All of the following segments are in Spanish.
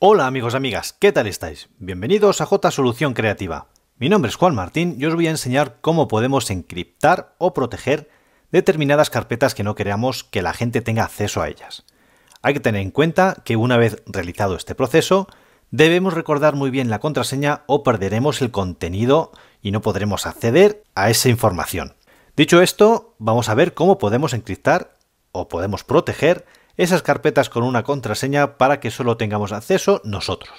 Hola amigos, amigas, ¿qué tal estáis? Bienvenidos a J Solución Creativa. Mi nombre es Juan Martín y os voy a enseñar cómo podemos encriptar o proteger determinadas carpetas que no queramos que la gente tenga acceso a ellas. Hay que tener en cuenta que una vez realizado este proceso, debemos recordar muy bien la contraseña o perderemos el contenido y no podremos acceder a esa información. Dicho esto, vamos a ver cómo podemos encriptar o podemos proteger esas carpetas con una contraseña para que solo tengamos acceso nosotros.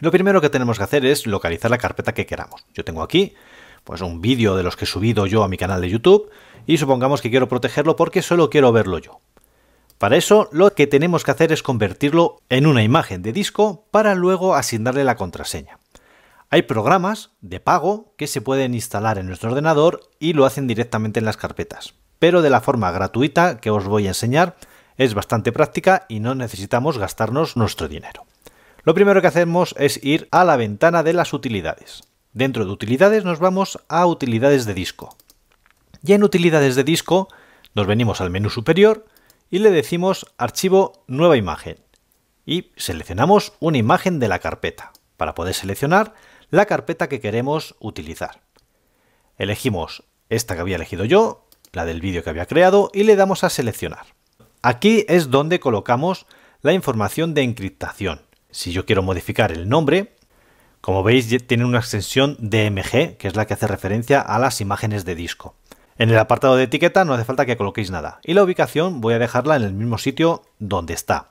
Lo primero que tenemos que hacer es localizar la carpeta que queramos. Yo tengo aquí pues un vídeo de los que he subido yo a mi canal de YouTube y supongamos que quiero protegerlo porque solo quiero verlo yo. Para eso lo que tenemos que hacer es convertirlo en una imagen de disco para luego asignarle la contraseña. Hay programas de pago que se pueden instalar en nuestro ordenador y lo hacen directamente en las carpetas, pero de la forma gratuita que os voy a enseñar es bastante práctica y no necesitamos gastarnos nuestro dinero. Lo primero que hacemos es ir a la ventana de las utilidades. Dentro de utilidades nos vamos a utilidades de disco. Y en utilidades de disco nos venimos al menú superior y le decimos archivo nueva imagen y seleccionamos una imagen de la carpeta para poder seleccionar la carpeta que queremos utilizar. Elegimos esta que había elegido yo, la del vídeo que había creado y le damos a seleccionar. Aquí es donde colocamos la información de encriptación. Si yo quiero modificar el nombre, como veis tiene una extensión DMG, que es la que hace referencia a las imágenes de disco. En el apartado de etiqueta no hace falta que coloquéis nada. Y la ubicación voy a dejarla en el mismo sitio donde está.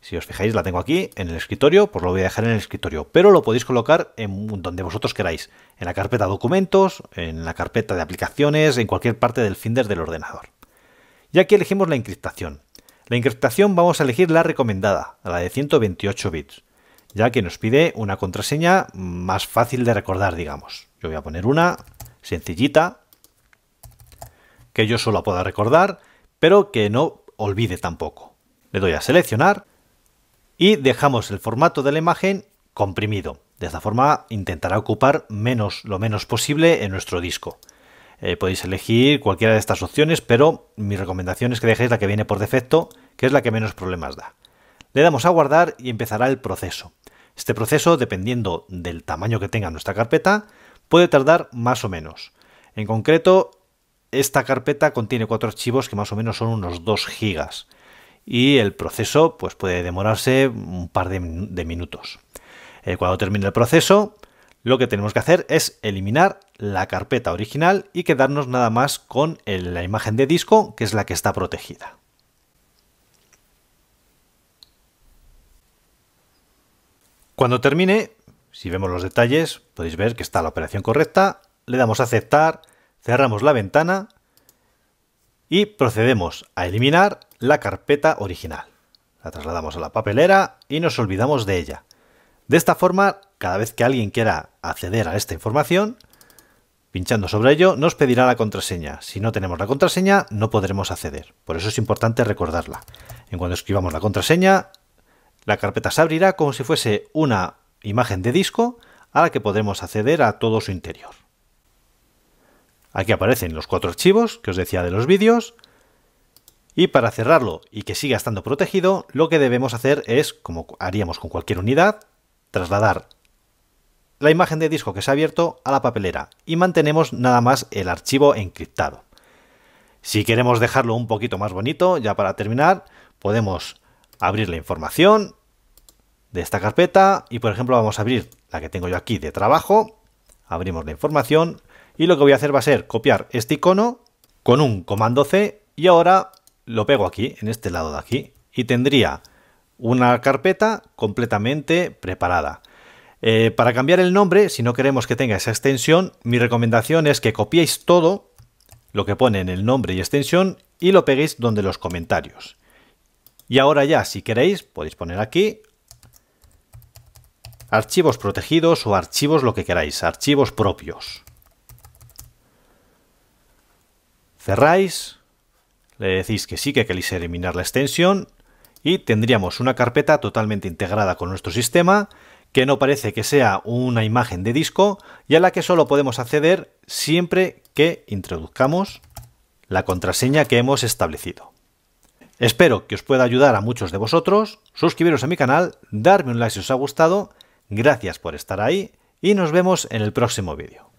Si os fijáis, la tengo aquí en el escritorio, pues lo voy a dejar en el escritorio, pero lo podéis colocar en donde vosotros queráis, en la carpeta documentos, en la carpeta de aplicaciones, en cualquier parte del Finder del ordenador. Y aquí elegimos la encriptación. La encriptación vamos a elegir la recomendada, la de 128 bits, ya que nos pide una contraseña más fácil de recordar, digamos. Yo voy a poner una sencillita, que yo solo pueda recordar, pero que no olvide tampoco. Le doy a seleccionar y dejamos el formato de la imagen comprimido. De esta forma intentará ocupar menos, lo menos posible en nuestro disco. Eh, podéis elegir cualquiera de estas opciones, pero mi recomendación es que dejéis la que viene por defecto, que es la que menos problemas da. Le damos a guardar y empezará el proceso. Este proceso, dependiendo del tamaño que tenga nuestra carpeta, puede tardar más o menos. En concreto, esta carpeta contiene cuatro archivos que más o menos son unos 2 gigas y el proceso pues, puede demorarse un par de, minutos. Eh, cuando termine el proceso, lo que tenemos que hacer es eliminar la carpeta original y quedarnos nada más con la imagen de disco, que es la que está protegida. Cuando termine, si vemos los detalles, podéis ver que está la operación correcta, le damos a aceptar, cerramos la ventana y procedemos a eliminar la carpeta original. La trasladamos a la papelera y nos olvidamos de ella. De esta forma, cada vez que alguien quiera acceder a esta información, pinchando sobre ello, nos pedirá la contraseña. Si no tenemos la contraseña, no podremos acceder. Por eso es importante recordarla. En cuanto escribamos la contraseña, la carpeta se abrirá como si fuese una imagen de disco a la que podremos acceder a todo su interior. Aquí aparecen los cuatro archivos que os decía de los vídeos. Y para cerrarlo y que siga estando protegido, lo que debemos hacer es, como haríamos con cualquier unidad, trasladar la imagen de disco que se ha abierto a la papelera y mantenemos nada más el archivo encriptado. Si queremos dejarlo un poquito más bonito, ya para terminar, podemos abrir la información de esta carpeta y por ejemplo vamos a abrir la que tengo yo aquí de trabajo, abrimos la información y lo que voy a hacer va a ser copiar este icono con un comando C y ahora lo pego aquí, en este lado de aquí y tendría una carpeta completamente preparada. Eh, para cambiar el nombre, si no queremos que tenga esa extensión, mi recomendación es que copiéis todo lo que pone en el nombre y extensión y lo peguéis donde los comentarios. Y ahora ya, si queréis, podéis poner aquí archivos protegidos o archivos lo que queráis, archivos propios. Cerráis, le decís que sí que queréis eliminar la extensión y tendríamos una carpeta totalmente integrada con nuestro sistema que no parece que sea una imagen de disco y a la que solo podemos acceder siempre que introduzcamos la contraseña que hemos establecido. Espero que os pueda ayudar a muchos de vosotros, suscribiros a mi canal, darme un like si os ha gustado, gracias por estar ahí y nos vemos en el próximo vídeo.